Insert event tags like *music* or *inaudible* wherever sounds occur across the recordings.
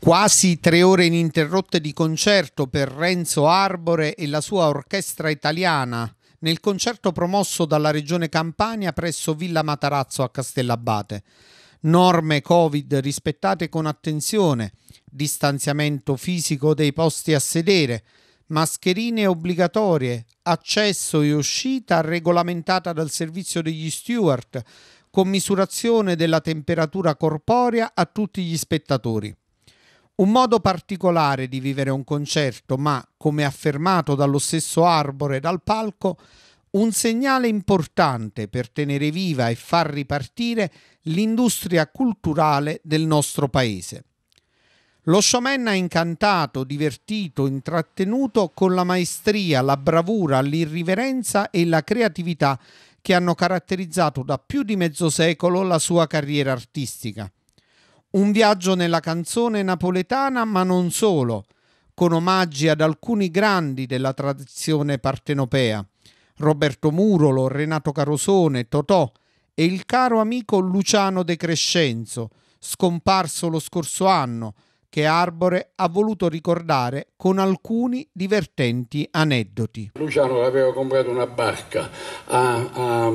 Quasi tre ore ininterrotte di concerto per Renzo Arbore e la sua orchestra italiana nel concerto promosso dalla Regione Campania presso Villa Matarazzo a Castellabate. Norme Covid rispettate con attenzione, distanziamento fisico dei posti a sedere, mascherine obbligatorie, accesso e uscita regolamentata dal servizio degli steward, commisurazione della temperatura corporea a tutti gli spettatori. Un modo particolare di vivere un concerto, ma come affermato dallo stesso Arbore e dal palco, un segnale importante per tenere viva e far ripartire l'industria culturale del nostro paese. Lo showman ha incantato, divertito, intrattenuto con la maestria, la bravura, l'irriverenza e la creatività che hanno caratterizzato da più di mezzo secolo la sua carriera artistica. Un viaggio nella canzone napoletana, ma non solo, con omaggi ad alcuni grandi della tradizione partenopea, Roberto Murolo, Renato Carosone, Totò e il caro amico Luciano De Crescenzo, scomparso lo scorso anno, che Arbore ha voluto ricordare con alcuni divertenti aneddoti. Luciano aveva comprato una barca a, a,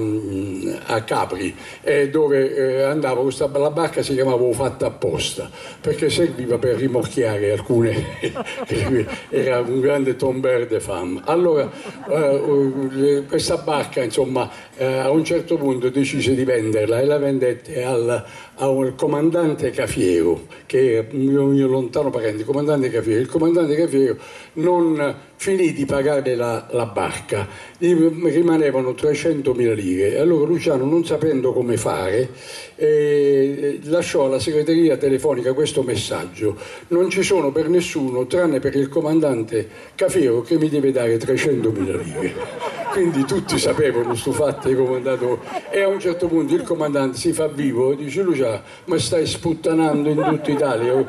a Capri e eh, dove eh, andava, questa, la barca si chiamava Fatta apposta perché serviva per rimorchiare alcune, *laughs* era un grande tomber de femme. Allora eh, questa barca insomma a un certo punto decise di venderla e la vendette al, al comandante Cafiero che è un mio mio lontano parente, il comandante Cafiero. Il comandante Cafiero non finì di pagare la, la barca, gli rimanevano 300.000 lire. Allora Luciano, non sapendo come fare, eh, lasciò alla segreteria telefonica questo messaggio. Non ci sono per nessuno, tranne per il comandante Cafiero, che mi deve dare 300.000 lire quindi tutti sapevano questo fatto il comandato e a un certo punto il comandante si fa vivo e dice Lucia ma stai sputtanando in tutta Italia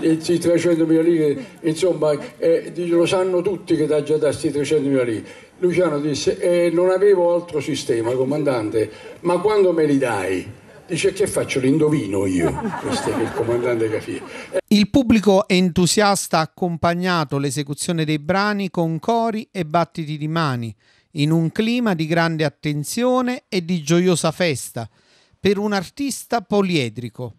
e 300 mila lire insomma eh, lo sanno tutti che ti ha già dato questi 300 mila lire Luciano disse eh, non avevo altro sistema comandante ma quando me li dai? Dice che faccio l'indovino io, questo è il comandante Cafia. Il pubblico entusiasta ha accompagnato l'esecuzione dei brani con cori e battiti di mani in un clima di grande attenzione e di gioiosa festa, per un artista poliedrico.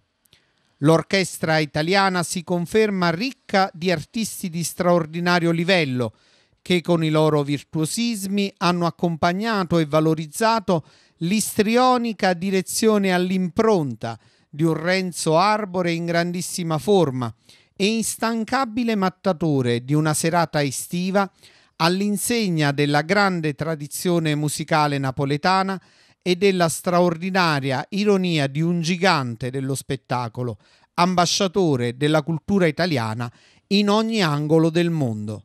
L'orchestra italiana si conferma ricca di artisti di straordinario livello, che con i loro virtuosismi hanno accompagnato e valorizzato l'istrionica direzione all'impronta di un Renzo Arbore in grandissima forma e instancabile mattatore di una serata estiva all'insegna della grande tradizione musicale napoletana e della straordinaria ironia di un gigante dello spettacolo, ambasciatore della cultura italiana in ogni angolo del mondo.